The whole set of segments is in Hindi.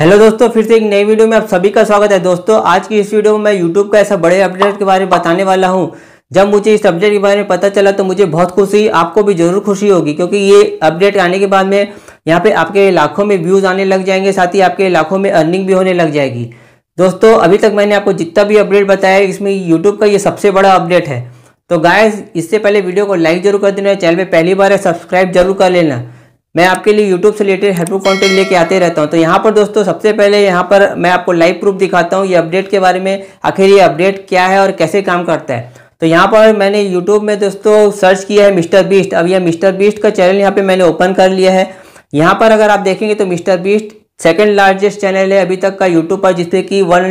हेलो दोस्तों फिर से एक नई वीडियो में आप सभी का स्वागत है दोस्तों आज की इस वीडियो में मैं यूट्यूब का ऐसा बड़े अपडेट के बारे में बताने वाला हूं जब मुझे इस अपडेट के बारे में पता चला तो मुझे बहुत खुशी आपको भी जरूर खुशी होगी क्योंकि ये अपडेट आने के बाद में यहाँ पे आपके लाखों में व्यूज़ आने लग जाएंगे साथ ही आपके लाखों में अर्निंग भी होने लग जाएगी दोस्तों अभी तक मैंने आपको जितना भी अपडेट बताया इसमें यूट्यूब का ये सबसे बड़ा अपडेट है तो गाय इससे पहले वीडियो को लाइक जरूर कर देना चैनल पर पहली बार है सब्सक्राइब जरूर कर लेना मैं आपके लिए यूट्यूब से रिलेटेड हेल्पफुल कंटेंट लेके आते रहता हूँ तो यहाँ पर दोस्तों सबसे पहले यहाँ पर मैं आपको लाइव प्रूफ दिखाता हूँ ये अपडेट के बारे में आखिर ये अपडेट क्या है और कैसे काम करता है तो यहाँ पर मैंने यूट्यूब में दोस्तों सर्च किया है मिस्टर बीस्ट अब यह मिस्टर बीस्ट का चैनल यहाँ पर मैंने ओपन कर लिया है यहाँ पर अगर आप देखेंगे तो Mister Beast second largest channel है अभी तक का यूट्यूब पर जिससे कि वन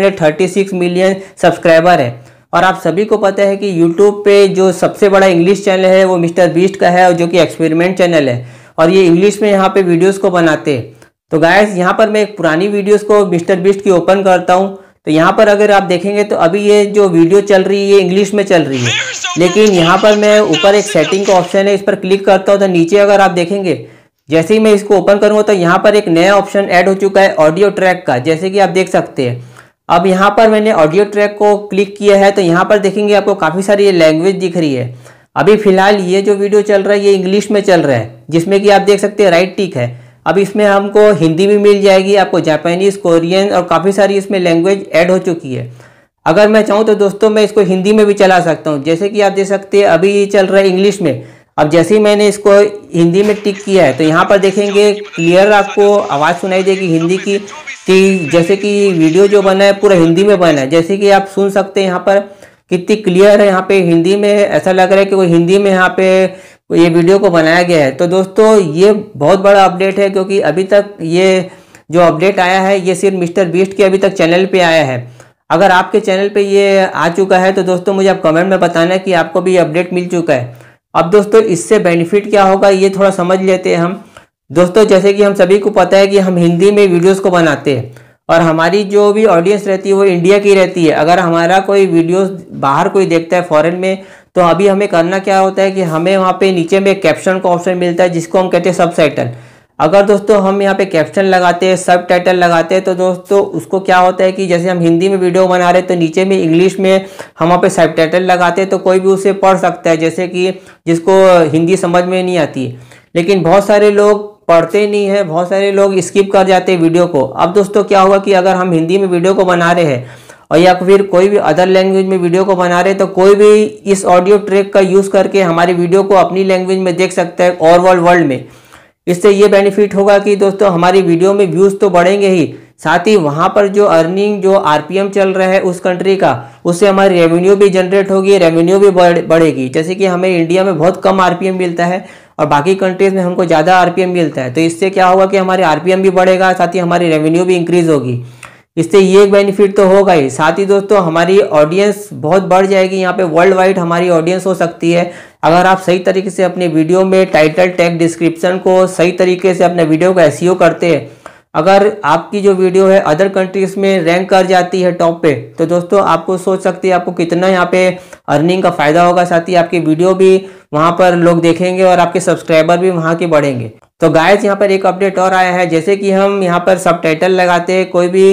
मिलियन सब्सक्राइबर है और आप सभी को पता है कि यूट्यूब पे जो सबसे बड़ा इंग्लिश चैनल है वो मिस्टर बीस्ट का है और जो कि एक्सपेरिमेंट चैनल है और ये इंग्लिश में यहाँ पे वीडियोस को बनाते हैं तो गायस यहाँ पर मैं एक पुरानी वीडियोस को मिस्टर बिस्ट की ओपन करता हूँ तो यहाँ पर अगर आप देखेंगे तो अभी ये जो वीडियो चल रही है ये इंग्लिश में चल रही है लेकिन यहाँ पर मैं ऊपर एक सेटिंग का ऑप्शन है इस पर क्लिक करता हूँ तो नीचे अगर आप देखेंगे जैसे ही मैं इसको ओपन करूँगा तो यहाँ पर एक नया ऑप्शन ऐड हो चुका है ऑडियो ट्रैक का जैसे कि आप देख सकते हैं अब यहाँ पर मैंने ऑडियो ट्रैक को क्लिक किया है तो यहाँ पर देखेंगे आपको काफ़ी सारी ये लैंग्वेज दिख रही है अभी फिलहाल ये जो वीडियो चल रहा है ये इंग्लिश में चल रहा है जिसमें कि आप देख सकते हैं राइट टिक है अब इसमें हमको हिंदी भी मिल जाएगी आपको जापानीज़ कोरियन और काफ़ी सारी इसमें लैंग्वेज ऐड हो चुकी है अगर मैं चाहूँ तो दोस्तों मैं इसको हिंदी में भी चला सकता हूँ जैसे कि आप देख सकते हैं अभी ये चल रहा है इंग्लिश में अब जैसे ही मैंने इसको हिंदी में टिक किया है तो यहाँ पर देखेंगे क्लियर आपको आवाज़ सुनाई देगी हिंदी की कि जैसे कि वीडियो जो बना है पूरा हिंदी में बना है जैसे कि आप सुन सकते हैं यहाँ पर कितनी क्लियर है यहाँ पे हिंदी में ऐसा लग रहा है कि वो हिंदी में यहाँ पे ये वीडियो को बनाया गया है तो दोस्तों ये बहुत बड़ा अपडेट है क्योंकि अभी तक ये जो अपडेट आया है ये सिर्फ मिस्टर बीस्ट के अभी तक चैनल पे आया है अगर आपके चैनल पे ये आ चुका है तो दोस्तों मुझे आप कमेंट में बताना कि आपको भी ये अपडेट मिल चुका है अब दोस्तों इससे बेनिफिट क्या होगा ये थोड़ा समझ लेते हैं हम दोस्तों जैसे कि हम सभी को पता है कि हम हिंदी में वीडियोज़ को बनाते हैं और हमारी जो भी ऑडियंस रहती है वो इंडिया की रहती है अगर हमारा कोई वीडियोस बाहर कोई देखता है फॉरेन में तो अभी हमें करना क्या होता है कि हमें वहाँ पे नीचे में कैप्शन का ऑप्शन मिलता है जिसको हम कहते हैं सब टाइटल अगर दोस्तों हम यहाँ पे कैप्शन लगाते हैं सब टाइटल लगाते हैं तो दोस्तों उसको क्या होता है कि जैसे हम हिंदी में वीडियो बना रहे तो नीचे में इंग्लिश में हम वहाँ पे सब टाइटल लगाते हैं तो कोई भी उसे पढ़ सकता है जैसे कि जिसको हिंदी समझ में नहीं आती लेकिन बहुत सारे लोग पढ़ते नहीं है बहुत सारे लोग स्किप कर जाते हैं वीडियो को अब दोस्तों क्या हुआ कि अगर हम हिंदी में वीडियो को बना रहे हैं और या फिर कोई भी अदर लैंग्वेज में वीडियो को बना रहे हैं तो कोई भी इस ऑडियो ट्रैक का यूज़ करके हमारी वीडियो को अपनी लैंग्वेज में देख सकता है और वर्ल्ड वर्ल्ड में इससे ये बेनिफिट होगा कि दोस्तों हमारी वीडियो में व्यूज़ तो बढ़ेंगे ही साथ ही वहाँ पर जो अर्निंग जो आर चल रहा है उस कंट्री का उससे हमारी रेवेन्यू भी जनरेट होगी रेवेन्यू भी बढ़ेगी जैसे कि हमें इंडिया में बहुत कम आर मिलता है और बाकी कंट्रीज में हमको ज़्यादा आरपीएम मिलता है तो इससे क्या होगा कि हमारे आरपीएम भी बढ़ेगा साथ ही हमारी रेवेन्यू भी इंक्रीज होगी इससे ये एक बेनिफिट तो होगा ही साथ ही दोस्तों हमारी ऑडियंस बहुत बढ़ जाएगी यहाँ पे वर्ल्ड वाइड हमारी ऑडियंस हो सकती है अगर आप सही तरीके से अपने वीडियो में टाइटल टैग डिस्क्रिप्शन को सही तरीके से अपने वीडियो को एस e करते हैं अगर आपकी जो वीडियो है अदर कंट्रीज में रैंक कर जाती है टॉप पे तो दोस्तों आपको सोच सकते हैं आपको कितना यहाँ पे अर्निंग का फ़ायदा होगा साथ ही आपकी वीडियो भी वहाँ पर लोग देखेंगे और आपके सब्सक्राइबर भी वहाँ के बढ़ेंगे तो गायस यहाँ पर एक अपडेट और आया है जैसे कि हम यहाँ पर सब लगाते हैं कोई भी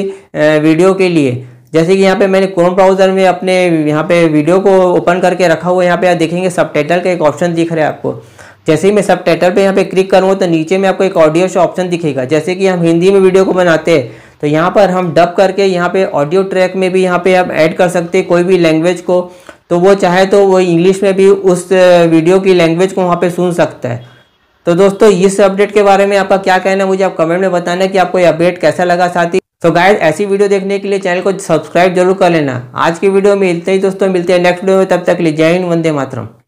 वीडियो के लिए जैसे कि यहाँ पे मैंने क्रोम ब्राउज़र में अपने यहाँ पे वीडियो को ओपन करके रखा हुआ है यहाँ पे देखेंगे सब का एक ऑप्शन दिख रहा है आपको जैसे ही मैं सब टाइटल पर यहाँ पे क्लिक करूँगा तो नीचे में आपको एक ऑडियो से ऑप्शन दिखेगा जैसे कि हम हिंदी में वीडियो को बनाते हैं तो यहाँ पर हम डब करके यहाँ पे ऑडियो ट्रैक में भी यहाँ पे आप ऐड कर सकते हैं कोई भी लैंग्वेज को तो वो चाहे तो वो इंग्लिश में भी उस वीडियो की लैंग्वेज को वहाँ पे सुन सकता है तो दोस्तों इस अपडेट के बारे में आपका क्या कहना है मुझे आप कमेंट में बताना कि आपको ये अपडेट कैसा लगा साथ तो गाइज ऐसी वीडियो देखने के लिए चैनल को सब्सक्राइब जरूर कर लेना आज की वीडियो में मिलते ही दोस्तों मिलते हैं नेक्स्ट वीडियो में तब तक लिए जय हिंद वंदे मातरम